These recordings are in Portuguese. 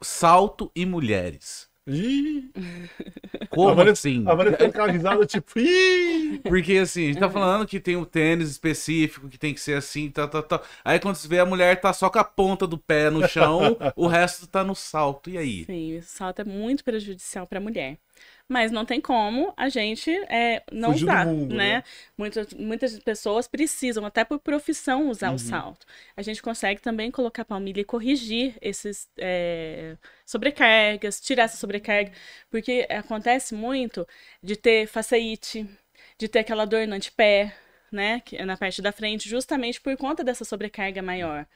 salto e mulheres. Como assim? a Vanessa, assim? A Vanessa tem uma risada tipo. Porque assim, a gente tá falando que tem um tênis específico que tem que ser assim, tá, tá, Tá. Aí quando você vê a mulher tá só com a ponta do pé no chão, o resto tá no salto. E aí? Sim, o salto é muito prejudicial pra mulher mas não tem como a gente é, não Fugir usar, mundo, né? né? Muitas, muitas pessoas precisam, até por profissão, usar uhum. o salto. A gente consegue também colocar a palmilha e corrigir esses é, sobrecargas, tirar essa sobrecarga, porque acontece muito de ter faceite, de ter aquela dor no antepé, né, é na parte da frente, justamente por conta dessa sobrecarga maior.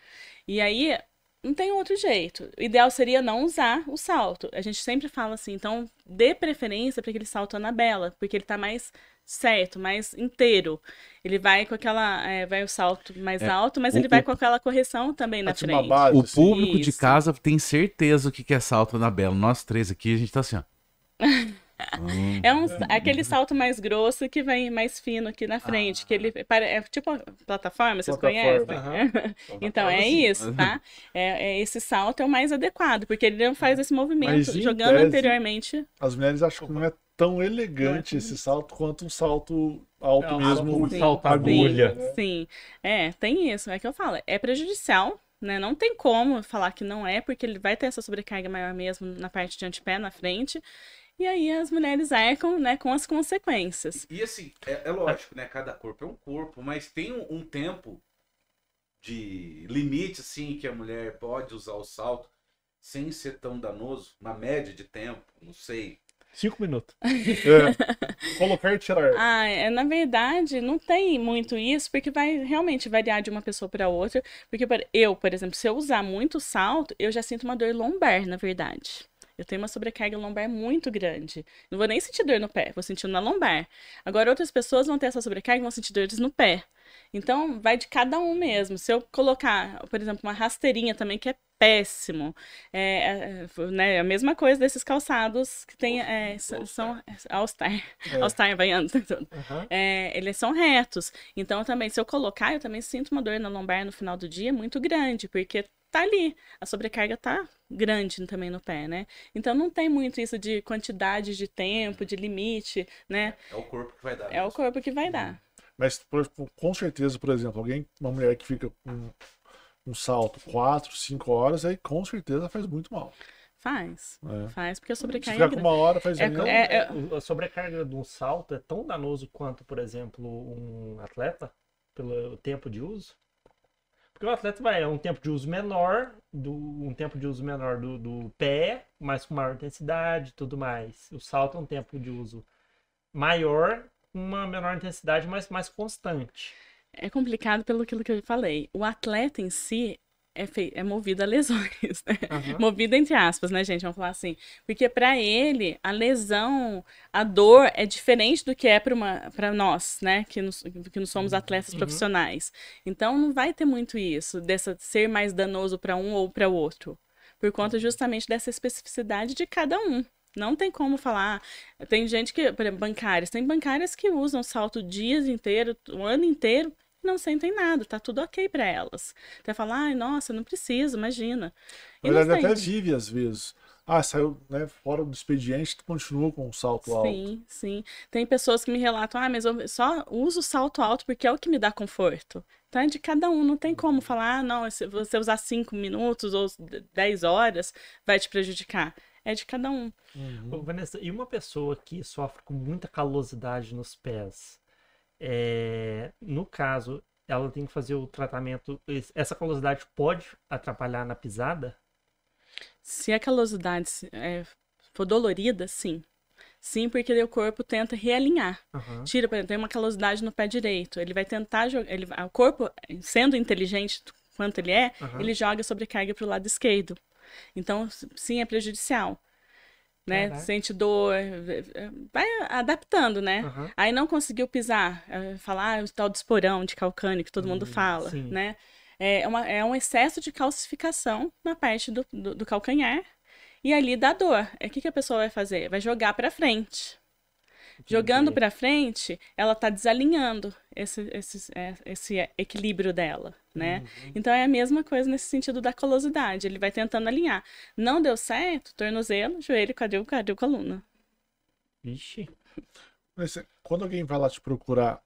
E aí, não tem outro jeito. O ideal seria não usar o salto. A gente sempre fala assim, então dê preferência para aquele salto Anabela, porque ele está mais certo, mais inteiro. Ele vai com aquela. É, vai o salto mais é, alto, mas o, ele vai o, com aquela correção também na tá tipo frente. Base, o assim. público isso. de casa tem certeza o que é salto Anabela. Nós três aqui, a gente tá assim, ó. É um, aquele salto mais grosso que vem mais fino aqui na frente, ah. que ele ah. é tipo plataforma, vocês plataforma, conhecem? Uh -huh. então é sim. isso, tá? É, é, esse salto é o mais adequado, porque ele não é. faz esse movimento Mas, jogando tese, anteriormente. As mulheres acham que não é tão elegante esse salto quanto um salto alto mesmo, um salto agulha. Sim, sim, é, tem isso, é que eu falo, é prejudicial né? Não tem como falar que não é, porque ele vai ter essa sobrecarga maior mesmo na parte de antepé, na frente. E aí as mulheres arcam né, com as consequências. E, e assim, é, é, lógico, né? Cada corpo é um corpo, mas tem um, um tempo de limite, assim, que a mulher pode usar o salto sem ser tão danoso, uma média de tempo, não sei. Cinco minutos. é. Colocar e tirar. Ah, é, na verdade, não tem muito isso, porque vai realmente variar de uma pessoa para outra. Porque eu, por exemplo, se eu usar muito salto, eu já sinto uma dor lombar, na verdade. Eu tenho uma sobrecarga lombar muito grande. Não vou nem sentir dor no pé, vou sentir na lombar. Agora, outras pessoas vão ter essa sobrecarga e vão sentir dores no pé. Então, vai de cada um mesmo. Se eu colocar, por exemplo, uma rasteirinha também, que é péssimo. É, é né, é a mesma coisa desses calçados que tem. É, são é, All-Star. All-Star vaiano. Tá eles são retos. Então, também, se eu colocar, eu também sinto uma dor na lombar no final do dia muito grande, porque tá ali. A sobrecarga tá grande também no pé, né? Então não tem muito isso de quantidade de tempo, de limite, né? É o corpo que vai dar. É mesmo. o corpo que vai dar. Uhum. Mas por, com certeza, por exemplo, alguém, uma mulher que fica com um salto 4, 5 horas, aí com certeza faz muito mal. Faz. É. Faz, porque a sobrecarga. Se ficar com uma hora, faz é, né? é, é, A sobrecarga de um salto é tão danoso quanto, por exemplo, um atleta, pelo tempo de uso? porque o atleta vai é um tempo de uso menor, do, um tempo de uso menor do, do pé, mas com maior intensidade tudo mais. O salto é um tempo de uso maior, uma menor intensidade, mas mais constante. É complicado pelo que eu falei. O atleta em si, é, fei... é movida a lesões, né? Uhum. Movida entre aspas, né, gente? Vamos falar assim. Porque para ele, a lesão, a dor é diferente do que é para nós, né? Que, nos... que não somos atletas uhum. profissionais. Então não vai ter muito isso, dessa ser mais danoso para um ou para o outro. Por conta uhum. justamente dessa especificidade de cada um. Não tem como falar. Tem gente que, bancárias, tem bancárias que usam salto dias inteiro, o ano inteiro, não sentem nada, tá tudo ok para elas. Até falar, ai, nossa, não preciso, imagina. E Na verdade, até vive às vezes. Ah, saiu né, fora do expediente, tu continua com o salto alto. Sim, sim. Tem pessoas que me relatam, ah, mas eu só uso o salto alto porque é o que me dá conforto. Então é de cada um, não tem como uhum. falar, ah, não, se você usar cinco minutos ou dez horas, vai te prejudicar. É de cada um. Uhum. Vanessa, e uma pessoa que sofre com muita calosidade nos pés, é, no caso, ela tem que fazer o tratamento. Essa calosidade pode atrapalhar na pisada? Se a calosidade é, for dolorida, sim. Sim, porque o corpo tenta realinhar. Uhum. Tira, por exemplo, tem uma calosidade no pé direito. Ele vai tentar jogar. Ele, o corpo, sendo inteligente quanto ele é, uhum. ele joga sobrecarga para o lado esquerdo. Então, sim, é prejudicial né? Uhum. Sente dor, vai adaptando, né? Uhum. Aí não conseguiu pisar, eh, falar ah, o tal do esporão de calcânio que todo uhum. mundo hum, fala, Sim. né? É, é, uma, é um excesso de calcificação na parte do, do, do calcanhar e ali dá dor. É, o que, que a pessoa vai fazer? Vai jogar para frente. Jogando para frente, ela está desalinhando esse, esse, é, esse equilíbrio dela, né? Uhum. Então é a mesma coisa nesse sentido da colosidade. Ele vai tentando alinhar. Não deu certo, tornozelo, joelho, quadril, quadril, coluna. Vixe. Mas, é, quando alguém vai lá te procurar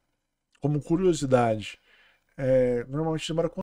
como curiosidade, é, normalmente demora